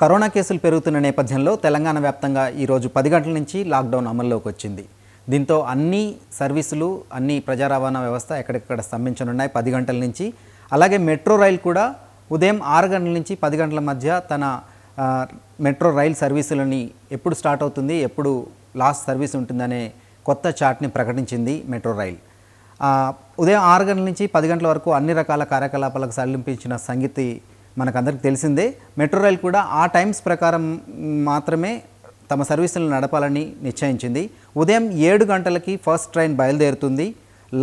corona కేసులు పెరుగుతున్న నేపథ్యంలో తెలంగాణ వ్యాప్తంగా ఈరోజు పది గంటల నుంచి లాక్డౌన్ అమల్లోకి వచ్చింది దీంతో అన్ని సర్వీసులు అన్ని ప్రజా రవాణా వ్యవస్థ ఎక్కడెక్కడ స్తంభించనున్నాయి పది గంటల నుంచి అలాగే మెట్రో రైలు కూడా ఉదయం ఆరు గంటల నుంచి పది గంటల మధ్య తన మెట్రో రైల్ సర్వీసులని ఎప్పుడు స్టార్ట్ అవుతుంది ఎప్పుడు లాస్ట్ సర్వీస్ ఉంటుందనే కొత్త చార్ట్ని ప్రకటించింది మెట్రో రైల్ ఉదయం ఆరు గంటల నుంచి పది గంటల వరకు అన్ని రకాల కార్యకలాపాలకు సడలింపించిన సంగీతి మనకందరికి తెలిసిందే మెట్రో రైల్ కూడా ఆ టైమ్స్ ప్రకారం మాత్రమే తమ సర్వీసులను నడపాలని నిశ్చయించింది ఉదయం ఏడు గంటలకి ఫస్ట్ ట్రైన్ బయలుదేరుతుంది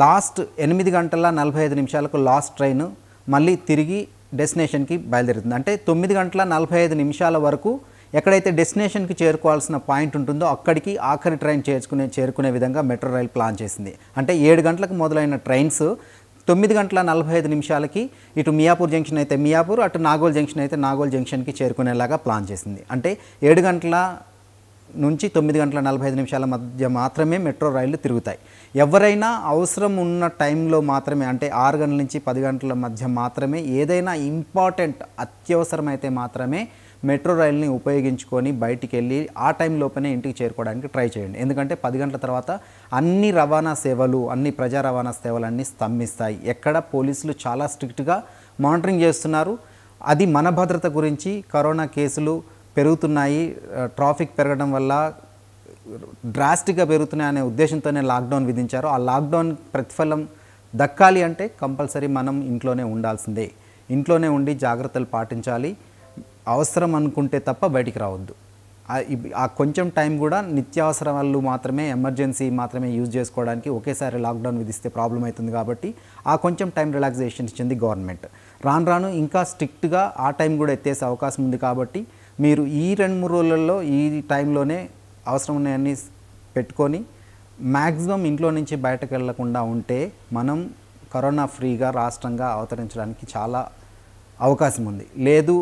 లాస్ట్ ఎనిమిది గంటల నలభై ఐదు నిమిషాలకు లాస్ట్ ట్రైన్ మళ్ళీ తిరిగి డెస్టినేషన్కి బయలుదేరుతుంది అంటే తొమ్మిది గంటల నలభై ఐదు నిమిషాల వరకు ఎక్కడైతే డెస్టినేషన్కి చేరుకోవాల్సిన పాయింట్ ఉంటుందో అక్కడికి ఆఖరి ట్రైన్ చేర్చుకునే చేరుకునే విధంగా మెట్రో రైల్ ప్లాన్ చేసింది అంటే ఏడు గంటలకు మొదలైన ట్రైన్స్ తొమ్మిది గంటల నలభై ఐదు నిమిషాలకి ఇటు మియాపూర్ జంక్షన్ అయితే మియాపూర్ అటు నాగోల్ జంక్షన్ అయితే నాగోల్ జంక్షన్కి చేరుకునేలాగా ప్లాన్ చేసింది అంటే ఏడు గంటల నుంచి తొమ్మిది గంటల నలభై ఐదు నిమిషాల మధ్య మాత్రమే మెట్రో రైళ్లు తిరుగుతాయి ఎవరైనా అవసరం ఉన్న టైంలో మాత్రమే అంటే ఆరు గంటల నుంచి పది గంటల మధ్య మాత్రమే ఏదైనా ఇంపార్టెంట్ అత్యవసరమైతే మాత్రమే మెట్రో రైల్ని ఉపయోగించుకొని బయటికి వెళ్ళి ఆ టైం లోపనే ఇంటికి చేరుకోవడానికి ట్రై చేయండి ఎందుకంటే పది గంటల తర్వాత అన్ని రవాణా సేవలు అన్ని ప్రజా రవాణా సేవలు అన్నీ స్తంభిస్తాయి ఎక్కడ పోలీసులు చాలా స్ట్రిక్ట్గా మానిటరింగ్ చేస్తున్నారు అది మన భద్రత గురించి కరోనా కేసులు పెరుగుతున్నాయి ట్రాఫిక్ పెరగడం వల్ల డ్రాస్టిక్గా పెరుగుతున్నాయి అనే ఉద్దేశంతోనే లాక్డౌన్ విధించారు ఆ లాక్డౌన్ ప్రతిఫలం దక్కాలి అంటే కంపల్సరీ మనం ఇంట్లోనే ఉండాల్సిందే ఇంట్లోనే ఉండి జాగ్రత్తలు పాటించాలి అవసరం అనుకుంటే తప్ప బయటికి రావద్దు ఆ కొంచెం టైం కూడా నిత్యావసరాలు మాత్రమే ఎమర్జెన్సీ మాత్రమే యూజ్ చేసుకోవడానికి ఒకేసారి లాక్డౌన్ విధిస్తే ప్రాబ్లం అవుతుంది కాబట్టి ఆ కొంచెం టైం రిలాక్సేషన్ ఇచ్చింది గవర్నమెంట్ రాను రాను ఇంకా స్ట్రిక్ట్గా ఆ టైం కూడా ఎత్తేసే అవకాశం ఉంది కాబట్టి మీరు ఈ రెండు మూడు రోజులలో ఈ టైంలోనే అవసరం ఉన్నాయన్నీ పెట్టుకొని మ్యాక్సిమం ఇంట్లో నుంచి బయటకు వెళ్లకుండా ఉంటే మనం కరోనా ఫ్రీగా రాష్ట్రంగా అవతరించడానికి చాలా అవకాశం ఉంది లేదు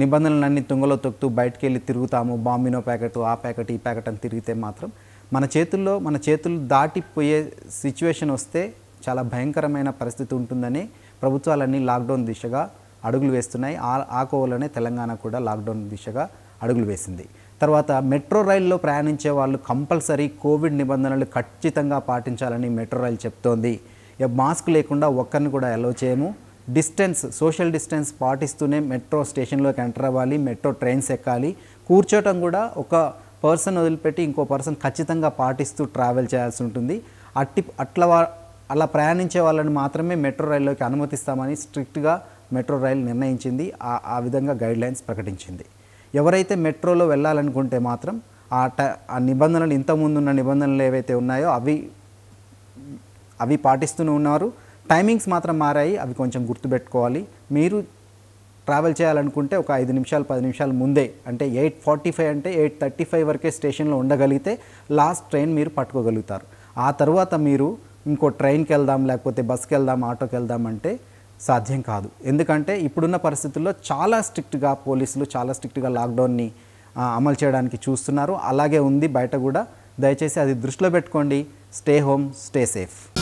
నిబంధనలన్నీ తుంగలో తొక్కుతూ బయటికి వెళ్ళి తిరుగుతాము బాంబినో ప్యాకెట్ ఆ ప్యాకెట్ ఈ ప్యాకెట్ అని తిరిగితే మాత్రం మన చేతుల్లో మన చేతులు దాటిపోయే సిచ్యువేషన్ వస్తే చాలా భయంకరమైన పరిస్థితి ఉంటుందని ప్రభుత్వాలన్నీ లాక్డౌన్ దిశగా అడుగులు వేస్తున్నాయి ఆ కోవలోనే తెలంగాణ కూడా లాక్డౌన్ దిశగా అడుగులు వేసింది తర్వాత మెట్రో రైల్లో ప్రయాణించే వాళ్ళు కంపల్సరీ కోవిడ్ నిబంధనలు ఖచ్చితంగా పాటించాలని మెట్రో రైలు చెప్తోంది మాస్క్ లేకుండా ఒక్కరిని కూడా ఎలో చేయము డిస్టెన్స్ సోషల్ డిస్టెన్స్ పాటిస్తూనే మెట్రో స్టేషన్లోకి ఎంటర్ అవ్వాలి మెట్రో ట్రైన్స్ ఎక్కాలి కూర్చోటం కూడా ఒక పర్సన్ వదిలిపెట్టి ఇంకో పర్సన్ ఖచ్చితంగా పాటిస్తూ ట్రావెల్ చేయాల్సి ఉంటుంది అట్టి అట్లా అలా ప్రయాణించే వాళ్ళని మాత్రమే మెట్రో రైల్లోకి అనుమతిస్తామని స్ట్రిక్ట్గా మెట్రో రైలు నిర్ణయించింది ఆ విధంగా గైడ్లైన్స్ ప్రకటించింది ఎవరైతే మెట్రోలో వెళ్ళాలనుకుంటే మాత్రం ఆ ట ఆ నిబంధనలు ఇంతకుముందున్న నిబంధనలు ఏవైతే ఉన్నాయో అవి అవి పాటిస్తూనే ఉన్నారు టైమింగ్స్ మాత్రం మారాయి అవి కొంచెం గుర్తుపెట్టుకోవాలి మీరు ట్రావెల్ చేయాలనుకుంటే ఒక ఐదు నిమిషాలు పది నిమిషాలు ముందే అంటే ఎయిట్ ఫార్టీ ఫైవ్ అంటే ఎయిట్ థర్టీ ఫైవ్ వరకే స్టేషన్లో ఉండగలిగితే లాస్ట్ ట్రైన్ మీరు పట్టుకోగలుగుతారు ఆ తర్వాత మీరు ఇంకో ట్రైన్కి వెళ్దాం లేకపోతే బస్కి వెళ్దాం ఆటోకి వెళ్దాం అంటే సాధ్యం కాదు ఎందుకంటే ఇప్పుడున్న పరిస్థితుల్లో చాలా స్ట్రిక్ట్గా పోలీసులు చాలా స్ట్రిక్ట్గా లాక్డౌన్ని అమలు చేయడానికి చూస్తున్నారు అలాగే ఉంది బయట కూడా దయచేసి అది దృష్టిలో పెట్టుకోండి స్టే హోమ్ స్టే సేఫ్